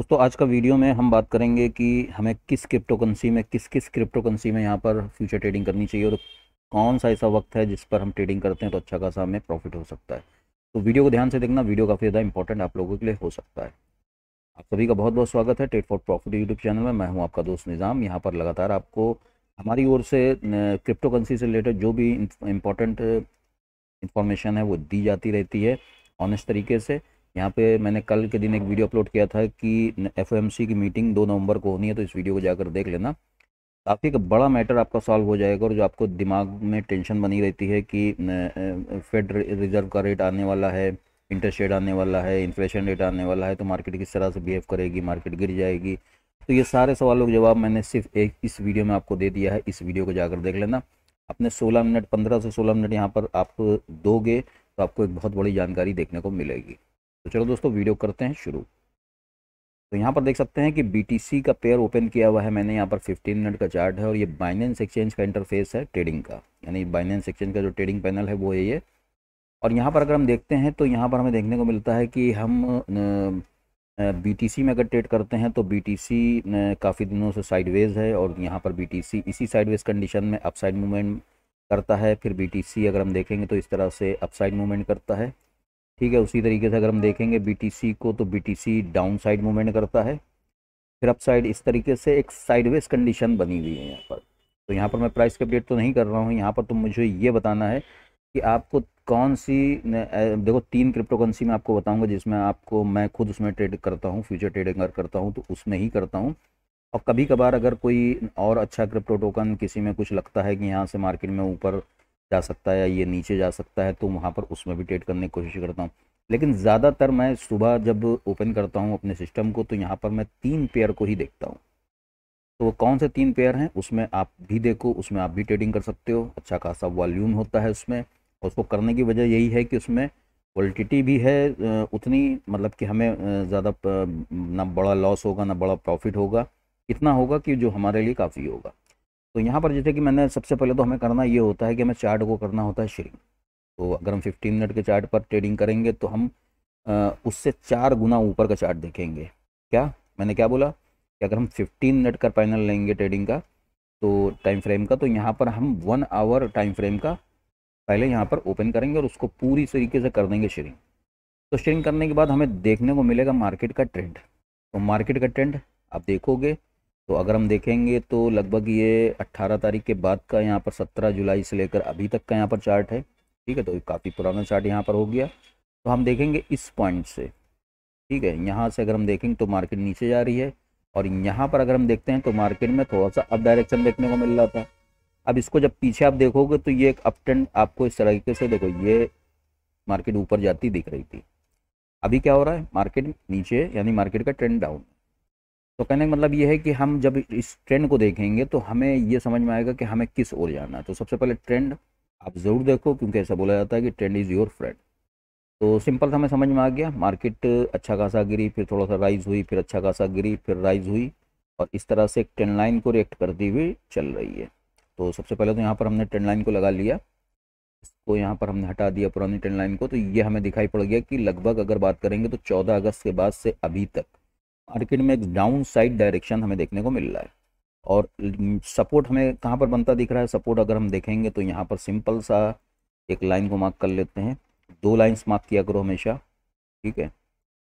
दोस्तों आज का वीडियो में हम बात करेंगे कि हमें किस क्रिप्टोकरेंसी में किस किस क्रिप्टोकरेंसी में यहाँ पर फ्यूचर ट्रेडिंग करनी चाहिए और कौन सा ऐसा वक्त है जिस पर हम ट्रेडिंग करते हैं तो अच्छा खासा हमें प्रॉफिट हो सकता है तो वीडियो को ध्यान से देखना वीडियो काफ़ी ज़्यादा इंपॉर्टेंट आप लोगों के लिए हो सकता है आप सभी का बहुत बहुत स्वागत है trade for profit YouTube channel में मैं हूँ आपका दोस्त निज़ाम यहाँ पर लगातार आपको हमारी ओर से क्रिप्टोकरेंसी से रिलेटेड जो भी इंपॉर्टेंट इन्फॉर्मेशन है वो दी जाती रहती है ऑनेस्ट तरीके से यहाँ पे मैंने कल के दिन एक वीडियो अपलोड किया था कि एफ की मीटिंग दो नवंबर को होनी है तो इस वीडियो को जाकर देख लेना काफ़ी एक बड़ा मैटर आपका सॉल्व हो जाएगा और जो आपको दिमाग में टेंशन बनी रहती है कि फेड रिजर्व का रेट आने वाला है इंटरेस्ट रेट आने वाला है इन्फ्लेशन रेट आने वाला है तो मार्केट किस तरह से बिहेव करेगी मार्केट गिर जाएगी तो ये सारे सवालों के जवाब मैंने सिर्फ एक इस वीडियो में आपको दे दिया है इस वीडियो को जाकर देख लेना अपने 16 मिनट 15 से 16 मिनट यहाँ पर आप दोगे तो आपको एक बहुत बड़ी जानकारी देखने को मिलेगी तो चलो दोस्तों वीडियो करते हैं शुरू तो यहाँ पर देख सकते हैं कि BTC का पेयर ओपन किया हुआ है मैंने यहाँ पर 15 मिनट का चार्ट है और ये बाइनेंस एक्सचेंज का इंटरफेस है ट्रेडिंग का यानी बाइनेंस एक्सचेंज का जो ट्रेडिंग पैनल है वो है ये और यहाँ पर अगर हम देखते हैं तो यहाँ पर हमें देखने को मिलता है कि हम बी में अगर ट्रेड करते हैं तो बी काफ़ी दिनों से साइडवेज है और यहाँ पर बी इसी साइडवेज कंडीशन में अपसाइड मूवमेंट करता है फिर बी अगर हम देखेंगे तो इस तरह से अपसाइड मूवमेंट करता है ठीक है उसी तरीके से अगर हम देखेंगे बीटीसी को तो बीटीसी डाउन साइड मूवमेंट करता है फिर अप साइड इस तरीके से एक साइडवेज कंडीशन बनी हुई है यहाँ पर तो यहाँ पर मैं प्राइस के अपडेट तो नहीं कर रहा हूँ यहाँ पर तो मुझे ये बताना है कि आपको कौन सी देखो तीन क्रिप्टो करेंसी में आपको बताऊंगा जिसमें आपको मैं खुद उसमें ट्रेड करता हूँ फ्यूचर ट्रेडिंग अगर करता हूँ तो उसमें ही करता हूँ और कभी कभार अगर कोई और अच्छा क्रिप्टो टोकन किसी में कुछ लगता है कि यहाँ से मार्केट में ऊपर जा सकता है या ये नीचे जा सकता है तो वहाँ पर उसमें भी ट्रेड करने की कोशिश करता हूँ लेकिन ज़्यादातर मैं सुबह जब ओपन करता हूँ अपने सिस्टम को तो यहाँ पर मैं तीन पेयर को ही देखता हूँ तो वो कौन से तीन पेयर हैं उसमें आप भी देखो उसमें आप भी ट्रेडिंग कर सकते हो अच्छा खासा वॉल्यूम होता है उसमें उसको करने की वजह यही है कि उसमें क्वालिटी भी है उतनी मतलब कि हमें ज़्यादा ना बड़ा लॉस होगा ना बड़ा प्रॉफिट होगा इतना होगा कि जो हमारे लिए काफ़ी होगा तो यहाँ पर जैसे कि मैंने सबसे पहले तो हमें करना ये होता है कि हमें चार्ट को करना होता है श्रिंक तो अगर हम 15 मिनट के चार्ट पर ट्रेडिंग करेंगे तो हम आ, उससे चार गुना ऊपर का चार्ट देखेंगे क्या मैंने क्या बोला कि अगर हम 15 मिनट का पैनल लेंगे ट्रेडिंग का तो टाइम फ्रेम का तो यहाँ पर हम वन आवर टाइम फ्रेम का पहले यहाँ पर ओपन करेंगे और उसको पूरी तरीके से कर देंगे शेयरिंग तो शेयरिंग करने के बाद हमें देखने को मिलेगा मार्केट का ट्रेंड तो मार्केट का ट्रेंड आप देखोगे तो अगर हम देखेंगे तो लगभग ये 18 तारीख के बाद का यहाँ पर 17 जुलाई से लेकर अभी तक का यहाँ पर चार्ट है ठीक है तो काफ़ी पुराना चार्ट यहाँ पर हो गया तो हम देखेंगे इस पॉइंट से ठीक है यहाँ से अगर हम देखेंगे तो मार्केट नीचे जा रही है और यहाँ पर अगर हम देखते हैं तो मार्केट में थोड़ा सा अप डायरेक्शन देखने को मिल रहा था अब इसको जब पीछे आप देखोगे तो ये एक अप ट्रेंड आपको इस तरीके से देखो ये मार्केट ऊपर जाती दिख रही थी अभी क्या हो रहा है मार्केट नीचे यानी मार्केट का ट्रेंड डाउन तो कहने का मतलब ये है कि हम जब इस ट्रेंड को देखेंगे तो हमें ये समझ में आएगा कि हमें किस ओर जाना है तो सबसे पहले ट्रेंड आप ज़रूर देखो क्योंकि ऐसा बोला जाता है कि ट्रेंड इज़ योर फ्रेंड तो सिंपल हमें समझ में आ गया मार्केट अच्छा खासा गिरी फिर थोड़ा सा राइज़ हुई फिर अच्छा खासा गिरी फिर राइज़ हुई और इस तरह से एक ट्रेंड लाइन को रिएक्ट करती हुई चल रही है तो सबसे पहले तो यहाँ पर हमने ट्रेंड लाइन को लगा लिया इसको यहाँ पर हमने हटा दिया पुरानी ट्रेंड लाइन को तो ये हमें दिखाई पड़ गया कि लगभग अगर बात करेंगे तो चौदह अगस्त के बाद से अभी तक मार्केट में एक डाउन साइड डायरेक्शन हमें देखने को मिल रहा है और सपोर्ट हमें कहाँ पर बनता दिख रहा है सपोर्ट अगर हम देखेंगे तो यहाँ पर सिंपल सा एक लाइन को मार्क कर लेते हैं दो लाइंस मार्क किया करो हमेशा ठीक है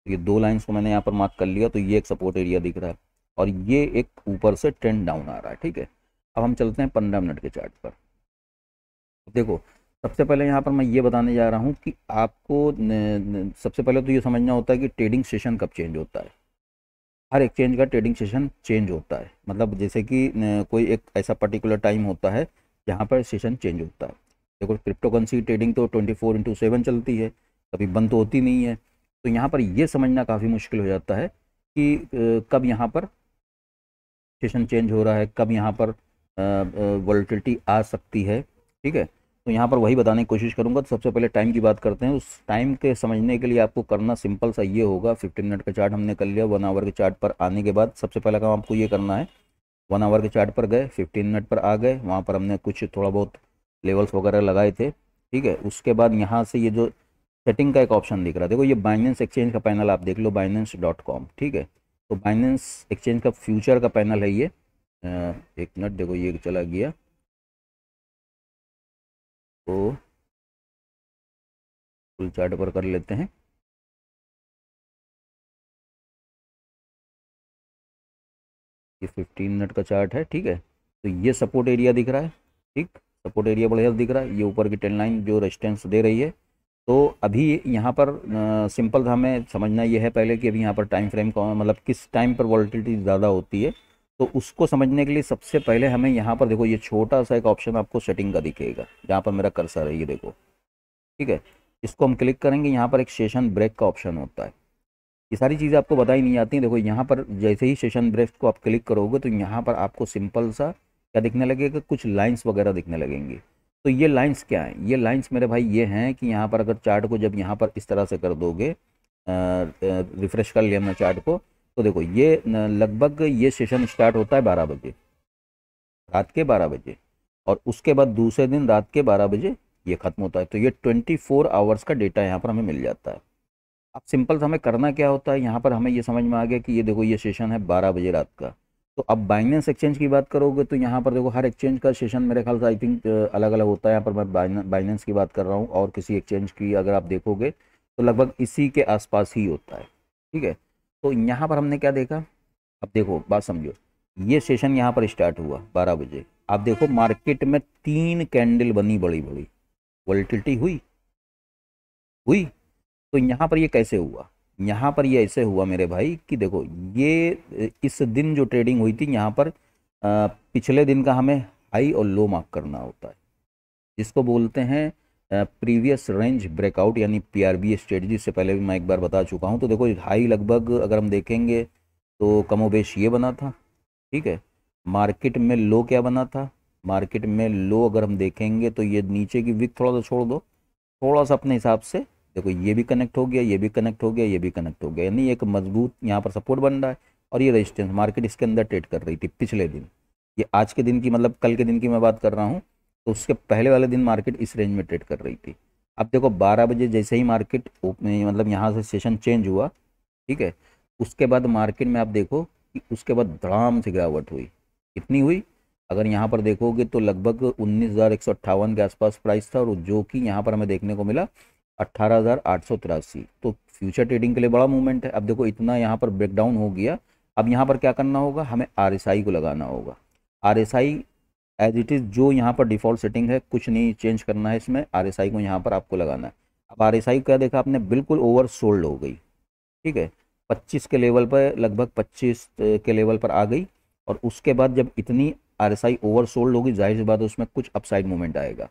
ये दो लाइंस को मैंने यहाँ पर मार्क कर लिया तो ये एक सपोर्ट एरिया दिख रहा है और ये एक ऊपर से ट्रेंड डाउन आ रहा है ठीक है अब हम चलते हैं पंद्रह मिनट के चार्ट पर देखो सबसे पहले यहाँ पर मैं ये बताने जा रहा हूँ कि आपको सबसे पहले तो ये समझना होता है कि ट्रेडिंग सेशन कब चेंज होता है हर एक्सचेंज का ट्रेडिंग सेशन चेंज होता है मतलब जैसे कि कोई एक ऐसा पर्टिकुलर टाइम होता है जहाँ पर सेशन चेंज होता है देखो क्रिप्टो करेंसी ट्रेडिंग तो ट्वेंटी फोर इंटू सेवन चलती है कभी बंद तो होती नहीं है तो यहाँ पर यह समझना काफ़ी मुश्किल हो जाता है कि कब यहाँ पर सेशन चेंज हो रहा है कब यहाँ पर वॉलिटिलिटी आ सकती है ठीक है तो यहाँ पर वही बताने की कोशिश करूँगा तो सबसे पहले टाइम की बात करते हैं उस टाइम के समझने के लिए आपको करना सिंपल सा ये होगा फिफ्टीन मिनट का चार्ट हमने कर लिया वन आवर के चार्ट पर आने के बाद सबसे पहला काम आपको ये करना है वन आवर के चार्ट पर गए फिफ्टीन मिनट पर आ गए वहाँ पर हमने कुछ थोड़ा बहुत लेवल्स वगैरह लगाए थे ठीक है उसके बाद यहाँ से ये जो सेटिंग का एक ऑप्शन दिख रहा है देखो ये बाइनेंस एक्सचेंज का पैनल आप देख लो बाइनेंस डॉट कॉम ठीक है तो बाइनेंस एक्सचेंज का फ्यूचर का पैनल है ये एक मिनट देखो ये चला गया इसको फुल चार्ट पर कर लेते हैं ये 15 मिनट का चार्ट है ठीक है तो ये सपोर्ट एरिया दिख रहा है ठीक सपोर्ट एरिया बढ़िया दिख रहा है ये ऊपर की टेन लाइन जो रेजिस्टेंस दे रही है तो अभी यहाँ पर आ, सिंपल हमें समझना ये है पहले कि अभी यहाँ पर टाइम फ्रेम कौन मतलब किस टाइम पर वॉल्टिलिटी ज़्यादा होती है तो उसको समझने के लिए सबसे पहले हमें यहाँ पर देखो ये छोटा सा एक ऑप्शन आपको सेटिंग का दिखेगा जहाँ पर मेरा कर्सर है ये देखो ठीक है इसको हम क्लिक करेंगे यहाँ पर एक सेशन ब्रेक का ऑप्शन होता है ये सारी चीज़ें आपको बताई ही नहीं आती देखो यहाँ पर जैसे ही सेशन ब्रेक को आप क्लिक करोगे तो यहाँ पर आपको सिंपल सा क्या दिखने लगेगा कुछ लाइन्स वगैरह दिखने लगेंगे तो ये लाइन्स क्या हैं ये लाइन्स मेरे भाई ये हैं कि यहाँ पर अगर चार्ट को जब यहाँ पर इस तरह से कर दोगे रिफ़्रेश कर लिया हमने चार्ट को तो देखो ये लगभग ये सेशन स्टार्ट होता है बारह बजे रात के बारह बजे और उसके बाद दूसरे दिन रात के बारह बजे ये ख़त्म होता है तो ये ट्वेंटी फोर आवर्स का डेटा यहाँ पर हमें मिल जाता है अब सिंपल हमें करना क्या होता है यहाँ पर हमें ये समझ में आ गया कि ये देखो ये सेशन है बारह बजे रात का तो अब बाइनेंस एक्सचेंज की बात करोगे तो यहाँ पर देखो हर एक्सचेंज का सेशन मेरे ख्याल से आई थिंक अलग अलग होता है यहाँ पर मैं बाइनेंस की बात कर रहा हूँ और किसी एक्सचेंज की अगर आप देखोगे तो लगभग इसी के आसपास ही होता है ठीक है तो यहाँ पर हमने क्या देखा अब देखो बात समझो ये सेशन यहाँ पर स्टार्ट हुआ बारह बजे आप देखो मार्केट में तीन कैंडल बनी बड़ी बड़ी वॉलिटिलिटी हुई हुई तो यहाँ पर ये कैसे हुआ यहाँ पर ये ऐसे हुआ मेरे भाई कि देखो ये इस दिन जो ट्रेडिंग हुई थी यहाँ पर पिछले दिन का हमें हाई और लो मार्क करना होता है जिसको बोलते हैं प्रीवियस रेंज ब्रेकआउट यानी पीआरबी स्ट्रेटजी से पहले भी मैं एक बार बता चुका हूँ तो देखो हाई लगभग अगर हम देखेंगे तो कमोबेश ये बना था ठीक है मार्केट में लो क्या बना था मार्केट में लो अगर हम देखेंगे तो ये नीचे की विक थोड़ा सा छोड़ दो थोड़ा सा अपने हिसाब से देखो ये भी कनेक्ट हो गया ये भी कनेक्ट हो गया ये भी कनेक्ट हो गया यानी एक मजबूत यहाँ पर सपोर्ट बन रहा है और ये रजिस्टेंस मार्केट इसके अंदर ट्रेड कर रही थी पिछले दिन ये आज के दिन की मतलब कल के दिन की मैं बात कर रहा हूँ तो उसके पहले वाले दिन मार्केट इस रेंज में ट्रेड कर रही थी अब देखो 12 बजे जैसे ही मार्केट मतलब यहाँ से सेशन चेंज हुआ ठीक है उसके बाद मार्केट में आप देखो कि उसके बाद धड़ाम से गिरावट हुई कितनी हुई अगर यहाँ पर देखोगे तो लगभग उन्नीस हज़ार एक सौ अट्ठावन के आसपास प्राइस था और जो कि यहाँ पर हमें देखने को मिला अट्ठारह हज़ार आठ सौ तिरासी तो फ्यूचर ट्रेडिंग के लिए बड़ा मूवमेंट है अब देखो इतना यहाँ पर ब्रेकडाउन हो गया अब यहाँ पर क्या करना होगा हमें आर को लगाना होगा आर एज इट इज़ जो यहाँ पर डिफ़ॉल्ट सेटिंग है कुछ नहीं चेंज करना है इसमें आर को यहाँ पर आपको लगाना है अब आर क्या देखा आपने बिल्कुल ओवर सोल्ड हो गई ठीक है 25 के लेवल पर लगभग 25 के लेवल पर आ गई और उसके बाद जब इतनी R S I oversold होगी जाहिर सी बात उसमें कुछ अपसाइड मूवमेंट आएगा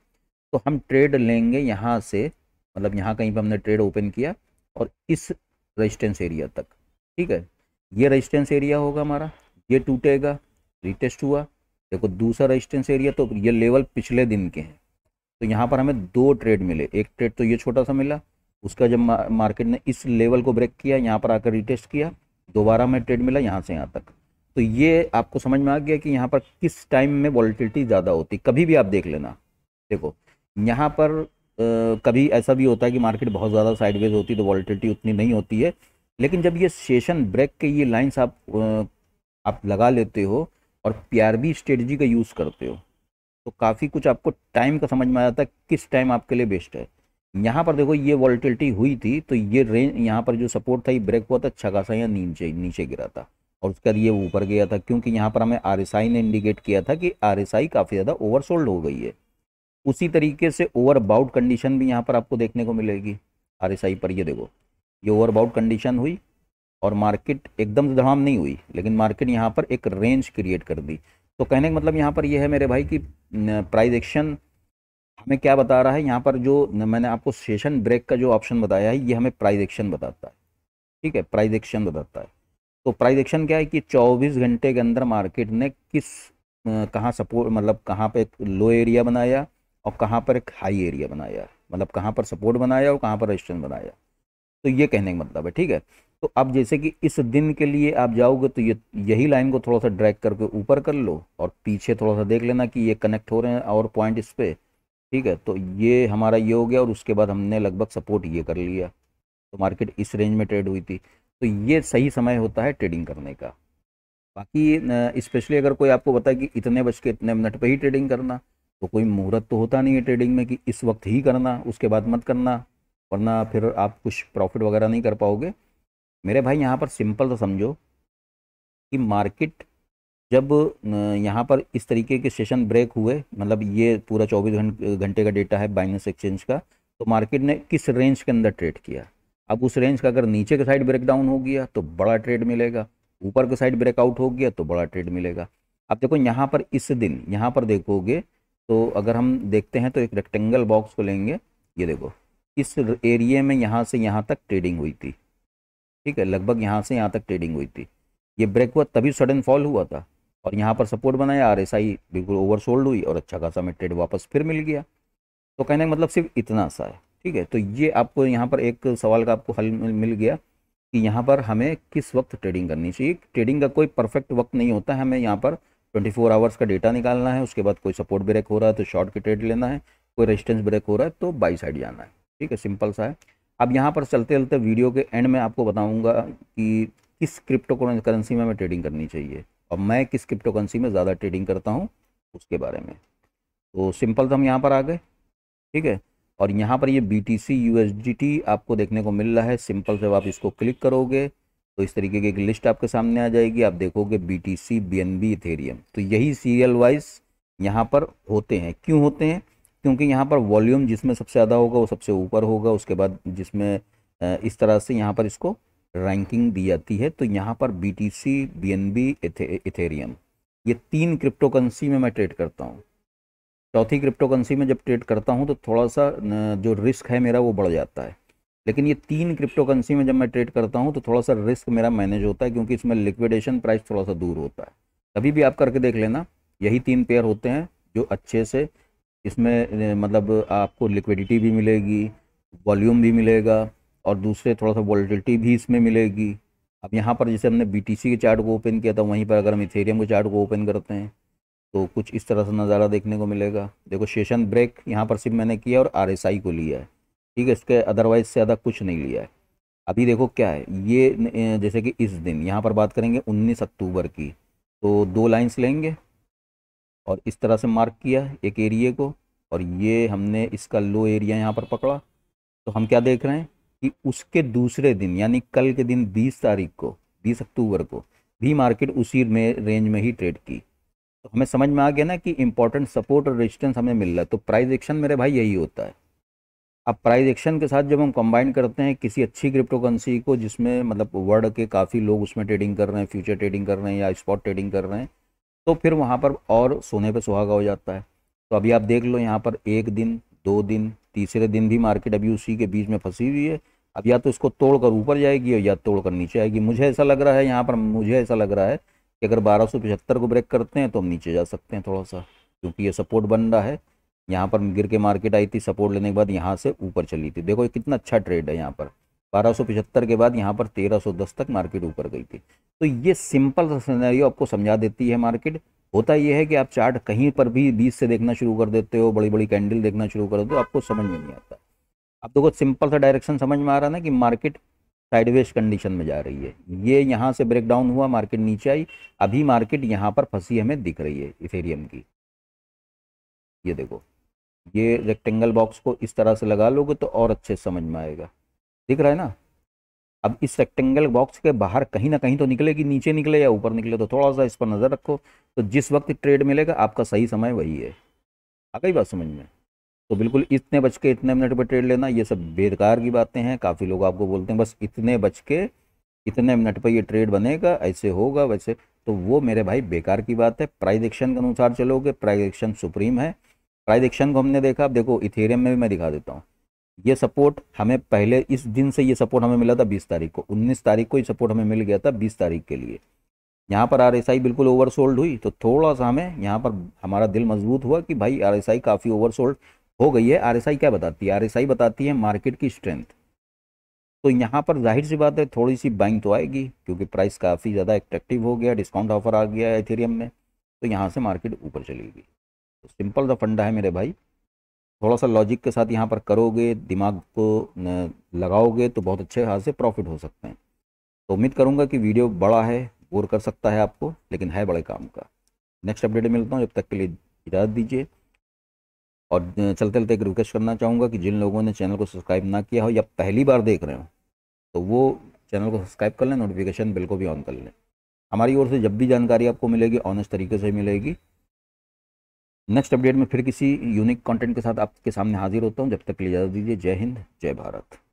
तो हम ट्रेड लेंगे यहाँ से मतलब यहाँ कहीं पर हमने ट्रेड ओपन किया और इस रेजिस्टेंस एरिया तक ठीक है ये रेजिस्टेंस एरिया होगा हमारा ये टूटेगा रिटेस्ट हुआ देखो दूसरा रजिस्टेंस एरिया तो ये लेवल पिछले दिन के हैं तो यहाँ पर हमें दो ट्रेड मिले एक ट्रेड तो ये छोटा सा मिला उसका जब मार्केट ने इस लेवल को ब्रेक किया यहाँ पर आकर रिटेस्ट किया दोबारा हमें ट्रेड मिला यहाँ से यहाँ तक तो ये आपको समझ में आ गया कि यहाँ पर किस टाइम में वॉलिटिलिटी ज़्यादा होती कभी भी आप देख लेना देखो यहाँ पर आ, कभी ऐसा भी होता है कि मार्केट बहुत ज़्यादा साइडवेज होती है तो वॉलिटिलिटी उतनी नहीं होती है लेकिन जब ये सेशन ब्रेक के ये लाइन्स आप आप लगा लेते हो और पीआरबी स्ट्रेटजी का यूज़ करते हो तो काफ़ी कुछ आपको टाइम का समझ में आ जाता है किस टाइम आपके लिए बेस्ट है यहाँ पर देखो ये वॉल्टिलिटी हुई थी तो ये रेंज यहाँ पर जो सपोर्ट था ये ब्रेक हुआ था अच्छा खासा यहाँ नीचे नीचे गिरा था और उसके बाद ये ऊपर गया था क्योंकि यहाँ पर हमें आर ने इंडिकेट किया था कि आर काफ़ी ज़्यादा ओवरसोल्ड हो गई है उसी तरीके से ओवरबाउट कंडीशन भी यहाँ पर आपको देखने को मिलेगी आर पर ये देखो ये ओवरबाउट कंडीशन हुई और मार्केट एकदम धड़ाम नहीं हुई लेकिन मार्केट यहाँ पर एक रेंज क्रिएट कर दी तो कहने का मतलब यहाँ पर यह है मेरे भाई कि प्राइज एक्शन हमें क्या बता रहा है यहाँ पर जो मैंने आपको सेशन ब्रेक का जो ऑप्शन बताया है ये हमें प्राइज एक्शन बताता है ठीक है प्राइज एक्शन बताता है तो प्राइज एक्शन क्या है कि 24 घंटे के अंदर मार्केट ने किस कहाँ सपोर्ट मतलब कहाँ पर एक लो एरिया बनाया और कहाँ पर एक हाई एरिया बनाया मतलब कहाँ पर सपोर्ट बनाया और कहाँ पर रजिस्ट्रेंस बनाया तो ये कहने का मतलब है ठीक है तो अब जैसे कि इस दिन के लिए आप जाओगे तो ये यही लाइन को थोड़ा सा ड्रैग करके ऊपर कर लो और पीछे थोड़ा सा देख लेना कि ये कनेक्ट हो रहे हैं और पॉइंट इस पर ठीक है तो ये हमारा ये हो गया और उसके बाद हमने लगभग सपोर्ट ये कर लिया तो मार्केट इस रेंज में ट्रेड हुई थी तो ये सही समय होता है ट्रेडिंग करने का बाकी स्पेशली अगर कोई आपको बताए कि इतने बज के इतने मिनट पर ही ट्रेडिंग करना तो कोई मुहूर्त तो होता नहीं है ट्रेडिंग में कि इस वक्त ही करना उसके बाद मत करना वरना फिर आप कुछ प्रॉफिट वगैरह नहीं कर पाओगे मेरे भाई यहाँ पर सिंपल तो समझो कि मार्केट जब यहाँ पर इस तरीके के सेशन ब्रेक हुए मतलब ये पूरा चौबीस घंटे का डेटा है बाइनेंस एक्सचेंज का तो मार्केट ने किस रेंज के अंदर ट्रेड किया अब उस रेंज का अगर नीचे के साइड ब्रेकडाउन हो गया तो बड़ा ट्रेड मिलेगा ऊपर के साइड ब्रेकआउट हो गया तो बड़ा ट्रेड मिलेगा अब देखो यहाँ पर इस दिन यहाँ पर देखोगे तो अगर हम देखते हैं तो एक रेक्टेंगल बॉक्स को लेंगे ये देखो इस एरिए में यहाँ से यहाँ तक ट्रेडिंग हुई थी ठीक है लगभग यहाँ से यहाँ तक ट्रेडिंग हुई थी ये ब्रेक हुआ तभी सडन फॉल हुआ था और यहाँ पर सपोर्ट बनाया आर एस आई बिल्कुल ओवरसोल्ड हुई और अच्छा खासा में ट्रेड वापस फिर मिल गया तो कहने का मतलब सिर्फ इतना सा है ठीक है तो ये आपको यहाँ पर एक सवाल का आपको हल मिल गया कि यहाँ पर हमें किस वक्त ट्रेडिंग करनी चाहिए ट्रेडिंग का कोई परफेक्ट वक्त नहीं होता है हमें यहाँ पर 24 फोर आवर्स का डेटा निकालना है उसके बाद कोई सपोर्ट ब्रेक हो रहा है तो शॉर्ट के ट्रेड लेना है कोई रेजिस्टेंस ब्रेक हो रहा है तो बाई साइड जाना है ठीक है सिंपल सा है अब यहाँ पर चलते चलते वीडियो के एंड में आपको बताऊँगा कि किस क्रिप्टो करेंसी में हमें ट्रेडिंग करनी चाहिए और मैं किस क्रिप्टो करेंसी में ज़्यादा ट्रेडिंग करता हूँ उसके बारे में तो सिंपल से हम यहाँ पर आ गए ठीक है और यहाँ पर ये B T C U S D T आपको देखने को मिल रहा है सिंपल से आप इसको क्लिक करोगे तो इस तरीके की एक लिस्ट आपके सामने आ जाएगी आप देखोगे B T C B N B Ethereum तो यही सीरियल वाइज यहाँ पर होते हैं क्यों होते हैं क्योंकि यहाँ पर वॉल्यूम जिसमें सबसे ज़्यादा होगा वो सबसे ऊपर होगा उसके बाद जिसमें इस तरह से यहाँ पर इसको रैंकिंग दी जाती है तो यहाँ पर B T C B N B Ethereum ये तीन क्रिप्टो करेंसी में मैं ट्रेड करता हूँ चौथी क्रिप्टो करेंसी में जब ट्रेड करता हूँ तो थोड़ा सा जो रिस्क है मेरा वो बढ़ जाता है लेकिन ये तीन क्रिप्टो करेंसी में जब मैं ट्रेड करता हूँ तो थोड़ा सा रिस्क मेरा मैनेज होता है क्योंकि इसमें लिक्विडेशन प्राइस थोड़ा सा दूर होता है कभी भी आप करके देख लेना यही तीन पेयर होते हैं जो अच्छे से इसमें मतलब आपको लिक्विडिटी भी मिलेगी वॉल्यूम भी मिलेगा और दूसरे थोड़ा सा वॉलिटिलिटी भी इसमें मिलेगी अब यहाँ पर जैसे हमने बी के चार्ट को ओपन किया था वहीं पर अगर हम इथेरियम के चार्ट को ओपन करते हैं तो कुछ इस तरह से नज़ारा देखने को मिलेगा देखो सेशन ब्रेक यहाँ पर सिर्फ मैंने किया और आर को लिया है ठीक है इसके अदरवाइज़ से ज़्यादा कुछ नहीं लिया है अभी देखो क्या है ये जैसे कि इस दिन यहाँ पर बात करेंगे उन्नीस अक्टूबर की तो दो लाइन्स लेंगे और इस तरह से मार्क किया एक एरिए को और ये हमने इसका लो एरिया यहाँ पर पकड़ा तो हम क्या देख रहे हैं कि उसके दूसरे दिन यानी कल के दिन 20 तारीख को 20 अक्टूबर को भी मार्केट उसी में रेंज में ही ट्रेड की तो हमें समझ में आ गया ना कि इम्पोर्टेंट सपोर्ट और रेजिस्टेंस हमें मिल रहा है तो प्राइज़ एक्शन मेरे भाई यही होता है अब प्राइज एक्शन के साथ जब हम कंबाइन करते हैं किसी अच्छी क्रिप्टो करेंसी को जिसमें मतलब वर्ल्ड के काफ़ी लोग उसमें ट्रेडिंग कर रहे हैं फ्यूचर ट्रेडिंग कर रहे हैं या स्पॉट ट्रेडिंग कर रहे हैं तो फिर वहाँ पर और सोने पे सुहागा हो जाता है तो अभी आप देख लो यहाँ पर एक दिन दो दिन तीसरे दिन भी मार्केट अभी उसी के बीच में फंसी हुई है अब या तो इसको तोड़कर ऊपर जाएगी या तोड़कर नीचे आएगी मुझे ऐसा लग रहा है यहाँ पर मुझे ऐसा लग रहा है कि अगर बारह को ब्रेक करते हैं तो हम नीचे जा सकते हैं थोड़ा सा क्योंकि ये सपोर्ट बन रहा है यहाँ पर गिर के मार्केट आई थी सपोर्ट लेने के बाद यहाँ से ऊपर चली थी देखो ये कितना अच्छा ट्रेड है यहाँ पर 1275 के बाद यहाँ पर 1310 तक मार्केट ऊपर गई थी तो ये सिंपल सिनेरियो आपको समझा देती है मार्केट होता यह है कि आप चार्ट कहीं पर भी बीस से देखना शुरू कर देते हो बड़ी बड़ी कैंडल देखना शुरू कर देते हो आपको समझ में नहीं आता आप देखो सिंपल सा डायरेक्शन समझ में आ रहा ना कि मार्केट साइडवेज कंडीशन में जा रही है ये यहाँ से ब्रेक डाउन हुआ मार्केट नीचे आई अभी मार्केट यहाँ पर फंसी हमें दिख रही है इथेरियम की ये देखो ये रेक्टेंगल बॉक्स को इस तरह से लगा लोगे तो और अच्छे समझ में आएगा दिख रहा है ना अब इस रेक्टेंगल बॉक्स के बाहर कहीं ना कहीं तो निकलेगी नीचे निकले या ऊपर निकले तो थोड़ा सा इस पर नज़र रखो तो जिस वक्त ट्रेड मिलेगा आपका सही समय वही है आ गई बात समझ में तो बिल्कुल इतने बज के इतने मिनट पर ट्रेड लेना ये सब बेकार की बातें हैं काफ़ी लोग आपको बोलते हैं बस इतने बज के इतने मिनट पर ये ट्रेड बनेगा ऐसे होगा वैसे तो वो मेरे भाई बेकार की बात है प्राइज एक्शन के अनुसार चलोगे प्राइज एक्शन सुप्रीम है प्राइज एक्शन को हमने देखा अब देखो इथेरियम में भी मैं दिखा देता हूँ ये सपोर्ट हमें पहले इस दिन से ये सपोर्ट हमें मिला था बीस तारीख को उन्नीस तारीख को ये सपोर्ट हमें मिल गया था बीस तारीख के लिए यहाँ पर आरएसआई बिल्कुल ओवरसोल्ड हुई तो थोड़ा सा हमें यहाँ पर हमारा दिल मजबूत हुआ कि भाई आरएसआई काफ़ी ओवरसोल्ड हो गई है आरएसआई क्या बताती है आरएसआई बताती है मार्केट की स्ट्रेंथ तो यहाँ पर जाहिर सी बात है थोड़ी सी बाइंग तो आएगी क्योंकि प्राइस काफ़ी ज़्यादा एट्रेक्टिव हो गया डिस्काउंट ऑफर आ गया है में तो यहाँ से मार्केट ऊपर चलेगी तो सिंपल द फंडा है मेरे भाई थोड़ा सा लॉजिक के साथ यहाँ पर करोगे दिमाग को लगाओगे तो बहुत अच्छे से प्रॉफिट हो सकते हैं तो उम्मीद करूँगा कि वीडियो बड़ा है बोर कर सकता है आपको लेकिन है बड़े काम का नेक्स्ट अपडेट मिलता हूँ जब तक के लिए इजाज़त दीजिए और चलते चलते एक रिक्वेस्ट करना चाहूँगा कि जिन लोगों ने चैनल को सब्सक्राइब ना किया हो या पहली बार देख रहे हो तो वो चैनल को सब्सक्राइब कर लें नोटिफिकेशन बिल को भी ऑन कर लें हमारी ओर से जब भी जानकारी आपको मिलेगी ऑनेस्ट तरीके से मिलेगी नेक्स्ट अपडेट में फिर किसी यूनिक कंटेंट के साथ आपके सामने हाजिर होता हूँ जब तक के लिए इजाज़त दीजिए जय हिंद जय भारत